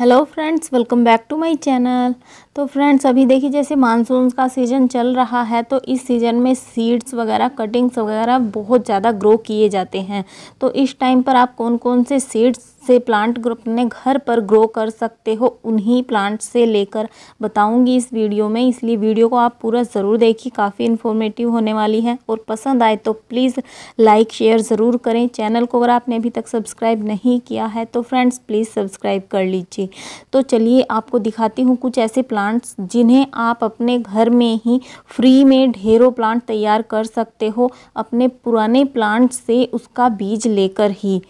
hello friends welcome back to my channel तो friends अभी देखिए जैसे मानसून का सीज़न चल रहा है तो इस सीज़न में सीड्स वगैरह कटिंग्स वगैरह बहुत ज़्यादा ग्रो किए जाते हैं तो इस टाइम पर आप कौन कौन से सीड्स से प्लांट ग्रुप अपने घर पर ग्रो कर सकते हो उन्हीं प्लांट से लेकर बताऊंगी इस वीडियो में इसलिए वीडियो को आप पूरा ज़रूर देखिए काफ़ी इन्फॉर्मेटिव होने वाली है और पसंद आए तो प्लीज़ लाइक शेयर ज़रूर करें चैनल को अगर आपने अभी तक सब्सक्राइब नहीं किया है तो फ्रेंड्स प्लीज़ सब्सक्राइब कर लीजिए तो चलिए आपको दिखाती हूँ कुछ ऐसे प्लांट्स जिन्हें आप अपने घर में ही फ्री में ढेरों प्लांट तैयार कर सकते हो अपने पुराने प्लांट से उसका बीज लेकर ही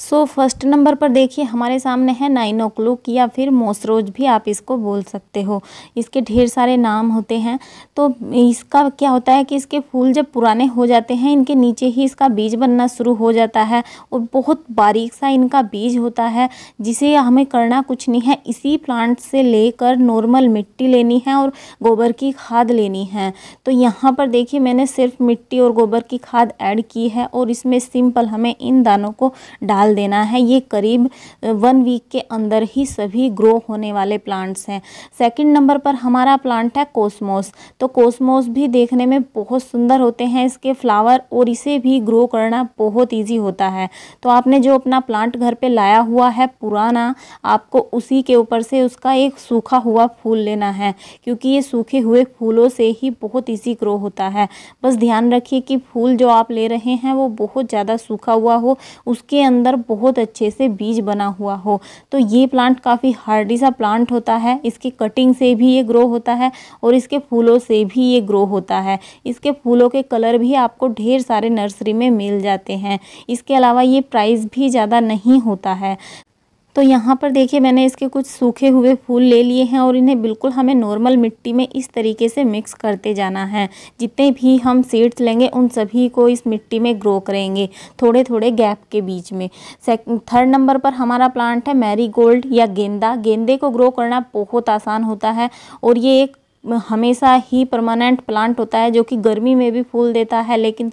सो फर्स्ट नंबर पर देखिए हमारे सामने है नाइन ओ या फिर मोसरोज भी आप इसको बोल सकते हो इसके ढेर सारे नाम होते हैं तो इसका क्या होता है कि इसके फूल जब पुराने हो जाते हैं इनके नीचे ही इसका बीज बनना शुरू हो जाता है और बहुत बारीक सा इनका बीज होता है जिसे हमें करना कुछ नहीं है इसी प्लांट से लेकर नॉर्मल मिट्टी लेनी है और गोबर की खाद लेनी है तो यहाँ पर देखिए मैंने सिर्फ मिट्टी और गोबर की खाद ऐड की है और इसमें सिंपल हमें इन दानों को डाल डाल देना है ये करीब वन वीक के अंदर ही सभी ग्रो होने वाले प्लांट्स हैं सेकंड नंबर पर हमारा प्लांट है कोसमोस तो कोसमोस भी देखने में बहुत सुंदर होते हैं इसके फ्लावर और इसे भी ग्रो करना बहुत ईजी होता है तो आपने जो अपना प्लांट घर पर लाया हुआ है पुराना आपको उसी के ऊपर से उसका एक सूखा हुआ फूल लेना है क्योंकि ये सूखे हुए फूलों से ही बहुत ईजी ग्रो होता है बस ध्यान रखिए कि फूल जो आप ले रहे हैं वो बहुत ज़्यादा सूखा हुआ हो उसके अंदर मतलब बहुत अच्छे से बीज बना हुआ हो तो ये प्लांट काफ़ी हार्डी सा प्लांट होता है इसकी कटिंग से भी ये ग्रो होता है और इसके फूलों से भी ये ग्रो होता है इसके फूलों के कलर भी आपको ढेर सारे नर्सरी में मिल जाते हैं इसके अलावा ये प्राइस भी ज़्यादा नहीं होता है तो यहाँ पर देखिए मैंने इसके कुछ सूखे हुए फूल ले लिए हैं और इन्हें बिल्कुल हमें नॉर्मल मिट्टी में इस तरीके से मिक्स करते जाना है जितने भी हम सीड्स लेंगे उन सभी को इस मिट्टी में ग्रो करेंगे थोड़े थोड़े गैप के बीच में थर्ड नंबर पर हमारा प्लांट है मैरी गोल्ड या गेंदा गेंदे को ग्रो करना बहुत आसान होता है और ये एक हमेशा ही परमानेंट प्लांट होता है जो कि गर्मी में भी फूल देता है लेकिन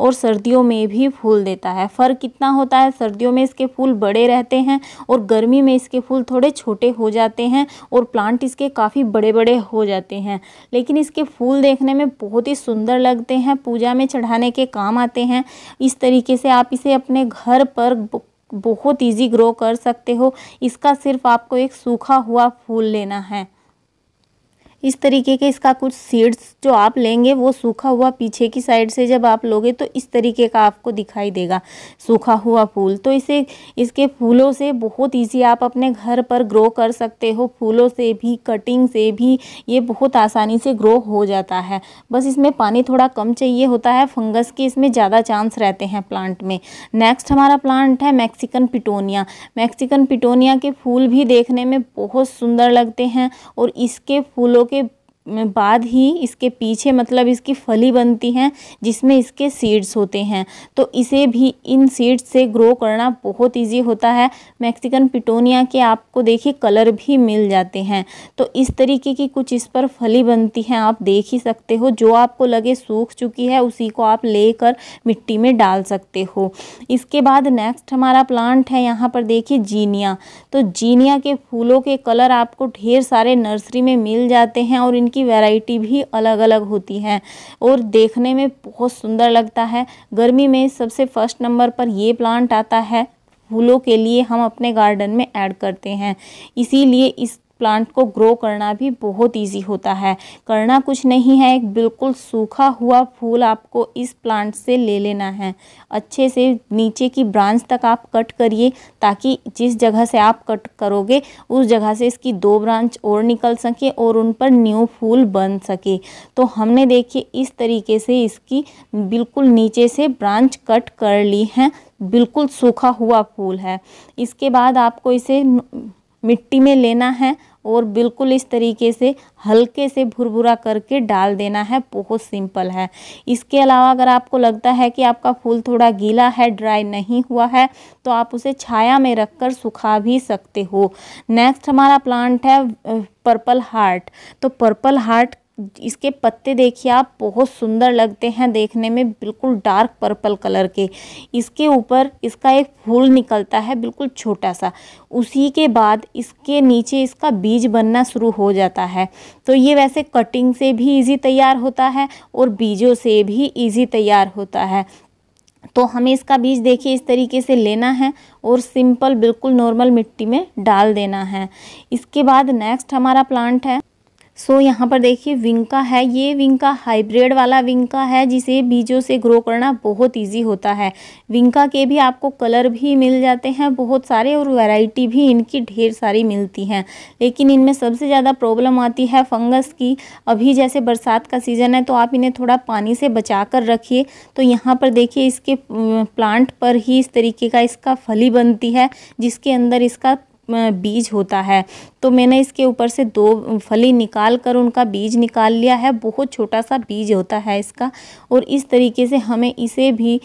और सर्दियों में भी फूल देता है फ़र्क कितना होता है सर्दियों में इसके फूल बड़े रहते हैं और गर्मी में इसके फूल थोड़े छोटे हो जाते हैं और प्लांट इसके काफ़ी बड़े बड़े हो जाते हैं लेकिन इसके फूल देखने में बहुत ही सुंदर लगते हैं पूजा में चढ़ाने के काम आते हैं इस तरीके से आप इसे अपने घर पर बहुत ईजी ग्रो कर सकते हो इसका सिर्फ आपको एक सूखा हुआ फूल लेना है इस तरीके के इसका कुछ सीड्स जो आप लेंगे वो सूखा हुआ पीछे की साइड से जब आप लोगे तो इस तरीके का आपको दिखाई देगा सूखा हुआ फूल तो इसे इसके फूलों से बहुत ईजी आप अपने घर पर ग्रो कर सकते हो फूलों से भी कटिंग से भी ये बहुत आसानी से ग्रो हो जाता है बस इसमें पानी थोड़ा कम चाहिए होता है फंगस के इसमें ज़्यादा चांस रहते हैं प्लांट में नेक्स्ट हमारा प्लांट है मैक्सिकन पिटोनिया मैक्सिकन पिटोनिया के फूल भी देखने में बहुत सुंदर लगते हैं और इसके फूलों बाद ही इसके पीछे मतलब इसकी फली बनती हैं जिसमें इसके सीड्स होते हैं तो इसे भी इन सीड्स से ग्रो करना बहुत इजी होता है मैक्सिकन पिटोनिया के आपको देखिए कलर भी मिल जाते हैं तो इस तरीके की कुछ इस पर फली बनती हैं आप देख ही सकते हो जो आपको लगे सूख चुकी है उसी को आप लेकर मिट्टी में डाल सकते हो इसके बाद नेक्स्ट हमारा प्लांट है यहाँ पर देखिए जीनिया तो जीनिया के फूलों के कलर आपको ढेर सारे नर्सरी में मिल जाते हैं और इन की वैरायटी भी अलग अलग होती है और देखने में बहुत सुंदर लगता है गर्मी में सबसे फर्स्ट नंबर पर ये प्लांट आता है फूलों के लिए हम अपने गार्डन में ऐड करते हैं इसीलिए इस प्लांट को ग्रो करना भी बहुत ईजी होता है करना कुछ नहीं है एक बिल्कुल सूखा हुआ फूल आपको इस प्लांट से ले लेना है अच्छे से नीचे की ब्रांच तक आप कट करिए ताकि जिस जगह से आप कट करोगे उस जगह से इसकी दो ब्रांच और निकल सके और उन पर न्यू फूल बन सके तो हमने देखिए इस तरीके से इसकी बिल्कुल नीचे से ब्रांच कट कर ली है बिल्कुल सूखा हुआ फूल है इसके बाद आपको इसे मिट्टी में लेना है और बिल्कुल इस तरीके से हल्के से भुरभुरा करके डाल देना है बहुत सिंपल है इसके अलावा अगर आपको लगता है कि आपका फूल थोड़ा गीला है ड्राई नहीं हुआ है तो आप उसे छाया में रखकर सुखा भी सकते हो नेक्स्ट हमारा प्लांट है पर्पल हार्ट तो पर्पल हार्ट इसके पत्ते देखिए आप बहुत सुंदर लगते हैं देखने में बिल्कुल डार्क पर्पल कलर के इसके ऊपर इसका एक फूल निकलता है बिल्कुल छोटा सा उसी के बाद इसके नीचे इसका बीज बनना शुरू हो जाता है तो ये वैसे कटिंग से भी इजी तैयार होता है और बीजों से भी इजी तैयार होता है तो हमें इसका बीज देखिए इस तरीके से लेना है और सिंपल बिल्कुल नॉर्मल मिट्टी में डाल देना है इसके बाद नेक्स्ट हमारा प्लांट है सो so, यहाँ पर देखिए विंका है ये विंका हाइब्रिड वाला विंका है जिसे बीजों से ग्रो करना बहुत इजी होता है विंका के भी आपको कलर भी मिल जाते हैं बहुत सारे और वैरायटी भी इनकी ढेर सारी मिलती हैं लेकिन इनमें सबसे ज़्यादा प्रॉब्लम आती है फंगस की अभी जैसे बरसात का सीज़न है तो आप इन्हें थोड़ा पानी से बचा कर रखिए तो यहाँ पर देखिए इसके प्लांट पर ही इस तरीके का इसका फली बनती है जिसके अंदर इसका बीज होता है तो मैंने इसके ऊपर से दो फली निकाल कर उनका बीज निकाल लिया है बहुत छोटा सा बीज होता है इसका और इस तरीके से हमें इसे भी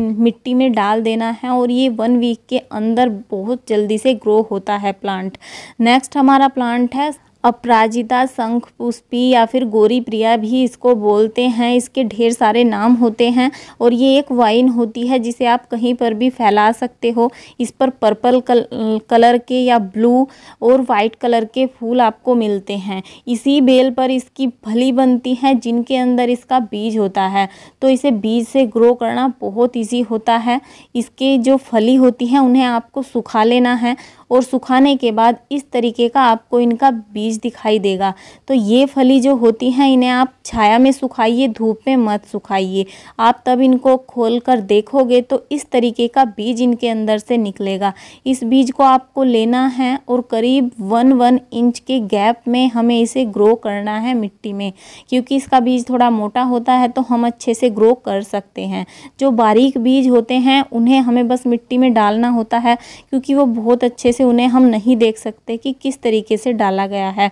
मिट्टी में डाल देना है और ये वन वीक के अंदर बहुत जल्दी से ग्रो होता है प्लांट नेक्स्ट हमारा प्लांट है अपराजिता शंख पुष्पी या फिर गोरी प्रिया भी इसको बोलते हैं इसके ढेर सारे नाम होते हैं और ये एक वाइन होती है जिसे आप कहीं पर भी फैला सकते हो इस पर पर्पल कल, कलर के या ब्लू और वाइट कलर के फूल आपको मिलते हैं इसी बेल पर इसकी फली बनती है जिनके अंदर इसका बीज होता है तो इसे बीज से ग्रो करना बहुत ईजी होता है इसके जो फली होती हैं उन्हें आपको सुखा लेना है और सुखाने के बाद इस तरीके का आपको इनका बीज बीज दिखाई देगा तो ये फली जो होती हैं इन्हें आप छाया में सुखाइए धूप में मत सुखाइए आप तब इनको खोल कर देखोगे तो इस तरीके का बीज इनके अंदर से निकलेगा इस बीज को आपको लेना है और करीब वन वन इंच के गैप में हमें इसे ग्रो करना है मिट्टी में क्योंकि इसका बीज थोड़ा मोटा होता है तो हम अच्छे से ग्रो कर सकते हैं जो बारीक बीज होते हैं उन्हें हमें बस मिट्टी में डालना होता है क्योंकि वो बहुत अच्छे से उन्हें हम नहीं देख सकते कि किस तरीके से डाला गया है है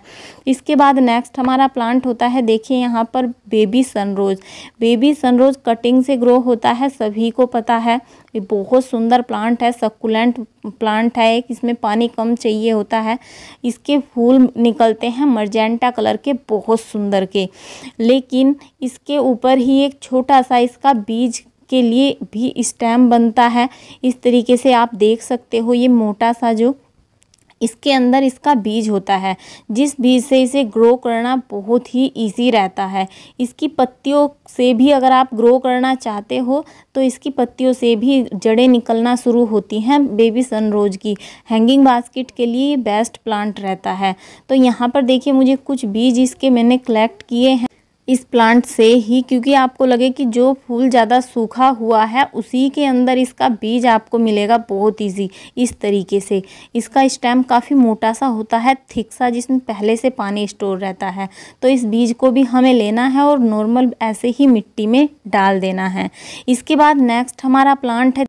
इसके बाद नेक्स्ट हमारा प्लांट होता है देखिए यहाँ पर baby sunrose baby sunrose cutting से ग्रो होता है सभी को पता है ये बहुत सुंदर प्लांट है सकुलेंट प्लांट है एक इसमें पानी कम चाहिए होता है इसके फूल निकलते हैं मर्जेंटा कलर के बहुत सुंदर के लेकिन इसके ऊपर ही एक छोटा सा इसका बीज के लिए भी स्टैम बनता है इस तरीके से आप देख सकते हो ये मोटा सा जो इसके अंदर इसका बीज होता है जिस बीज से इसे ग्रो करना बहुत ही ईजी रहता है इसकी पत्तियों से भी अगर आप ग्रो करना चाहते हो तो इसकी पत्तियों से भी जड़ें निकलना शुरू होती हैं बेबी सनरोज की हैंगिंग बास्केट के लिए बेस्ट प्लांट रहता है तो यहाँ पर देखिए मुझे कुछ बीज इसके मैंने कलेक्ट किए हैं इस प्लांट से ही क्योंकि आपको लगे कि जो फूल ज़्यादा सूखा हुआ है उसी के अंदर इसका बीज आपको मिलेगा बहुत इजी इस तरीके से इसका स्टेम काफ़ी मोटा सा होता है थिक सा जिसमें पहले से पानी स्टोर रहता है तो इस बीज को भी हमें लेना है और नॉर्मल ऐसे ही मिट्टी में डाल देना है इसके बाद नेक्स्ट हमारा प्लांट है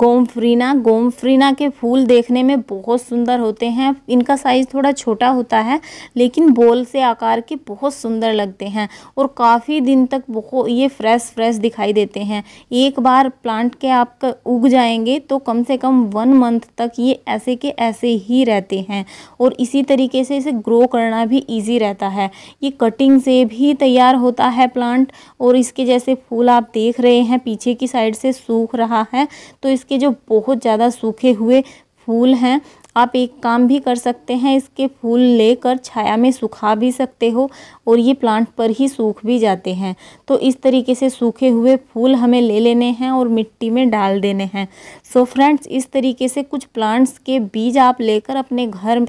गोमफ्रीना गोमफ्रीना के फूल देखने में बहुत सुंदर होते हैं इनका साइज़ थोड़ा छोटा होता है लेकिन बोल से आकार के बहुत सुंदर लगते हैं और काफ़ी दिन तक बहुत ये फ्रेश फ्रेश दिखाई देते हैं एक बार प्लांट के आप उग जाएंगे तो कम से कम वन मंथ तक ये ऐसे के ऐसे ही रहते हैं और इसी तरीके से इसे ग्रो करना भी ईजी रहता है ये कटिंग से भी तैयार होता है प्लांट और इसके जैसे फूल आप देख रहे हैं पीछे की साइड से सूख रहा है तो इस इसके जो बहुत ज़्यादा सूखे हुए फूल हैं आप एक काम भी कर सकते हैं इसके फूल लेकर छाया में सुखा भी सकते हो और ये प्लांट पर ही सूख भी जाते हैं तो इस तरीके से सूखे हुए फूल हमें ले लेने हैं और मिट्टी में डाल देने हैं सो so फ्रेंड्स इस तरीके से कुछ प्लांट्स के बीज आप लेकर अपने घर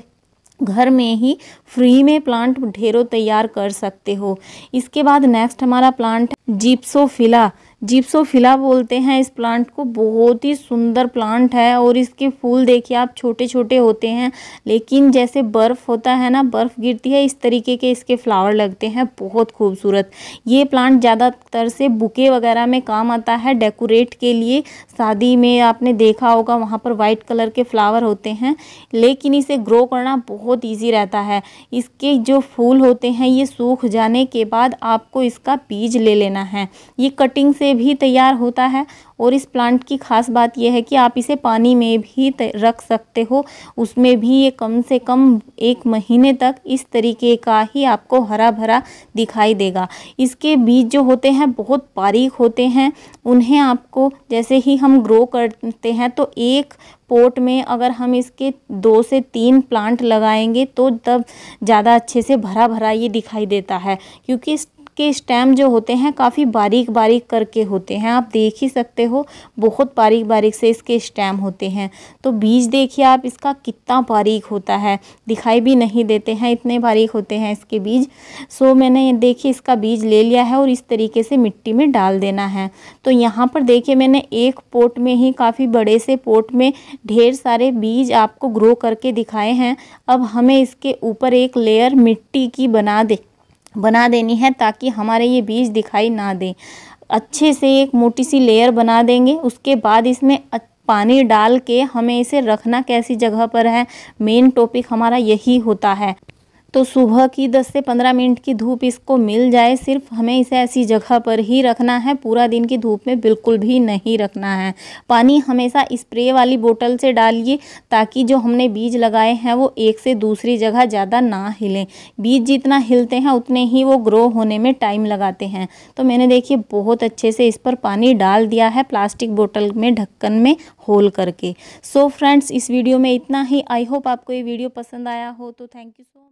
घर में ही फ्री में प्लांट ढेरों तैयार कर सकते हो इसके बाद नेक्स्ट हमारा प्लांट जिप्सोफिला जिप्सोफिला बोलते हैं इस प्लांट को बहुत ही सुंदर प्लांट है और इसके फूल देखिए आप छोटे छोटे होते हैं लेकिन जैसे बर्फ़ होता है ना बर्फ़ गिरती है इस तरीके के इसके फ्लावर लगते हैं बहुत खूबसूरत ये प्लांट ज़्यादातर से बुके वगैरह में काम आता है डेकोरेट के लिए शादी में आपने देखा होगा वहाँ पर वाइट कलर के फ्लावर होते हैं लेकिन इसे ग्रो करना बहुत ईजी रहता है इसके जो फूल होते हैं ये सूख जाने के बाद आपको इसका बीज ले लेना लेना है ये कटिंग से भी तैयार होता है और इस प्लांट की खास बात यह है कि आप इसे पानी में भी रख सकते हो उसमें भी ये कम से कम एक महीने तक इस तरीके का ही आपको हरा भरा दिखाई देगा इसके बीज जो होते हैं बहुत बारीक होते हैं उन्हें आपको जैसे ही हम ग्रो करते हैं तो एक पोट में अगर हम इसके दो से तीन प्लांट लगाएंगे तो तब ज़्यादा अच्छे से भरा भरा ये दिखाई देता है क्योंकि इस के स्टेम जो होते हैं काफ़ी बारीक बारीक करके होते हैं आप देख ही सकते हो बहुत बारीक बारीक से इसके स्टेम होते हैं तो बीज देखिए आप इसका कितना बारीक होता है दिखाई भी नहीं देते हैं इतने बारीक होते हैं इसके बीज सो मैंने देखिए इसका बीज ले लिया है और इस तरीके से मिट्टी में डाल देना है तो यहाँ पर देखिए मैंने एक पोट में ही काफ़ी बड़े से पोट में ढेर सारे बीज आपको ग्रो करके दिखाए हैं अब हमें इसके ऊपर एक लेयर मिट्टी की बना दे बना देनी है ताकि हमारे ये बीज दिखाई ना दे अच्छे से एक मोटी सी लेयर बना देंगे उसके बाद इसमें पानी डाल के हमें इसे रखना कैसी जगह पर है मेन टॉपिक हमारा यही होता है तो सुबह की 10 से 15 मिनट की धूप इसको मिल जाए सिर्फ हमें इसे ऐसी जगह पर ही रखना है पूरा दिन की धूप में बिल्कुल भी नहीं रखना है पानी हमेशा स्प्रे वाली बोतल से डालिए ताकि जो हमने बीज लगाए हैं वो एक से दूसरी जगह ज़्यादा ना हिलें बीज जितना हिलते हैं उतने ही वो ग्रो होने में टाइम लगाते हैं तो मैंने देखिए बहुत अच्छे से इस पर पानी डाल दिया है प्लास्टिक बोटल में ढक्कन में होल करके सो so फ्रेंड्स इस वीडियो में इतना ही आई होप आपको ये वीडियो पसंद आया हो तो थैंक यू सो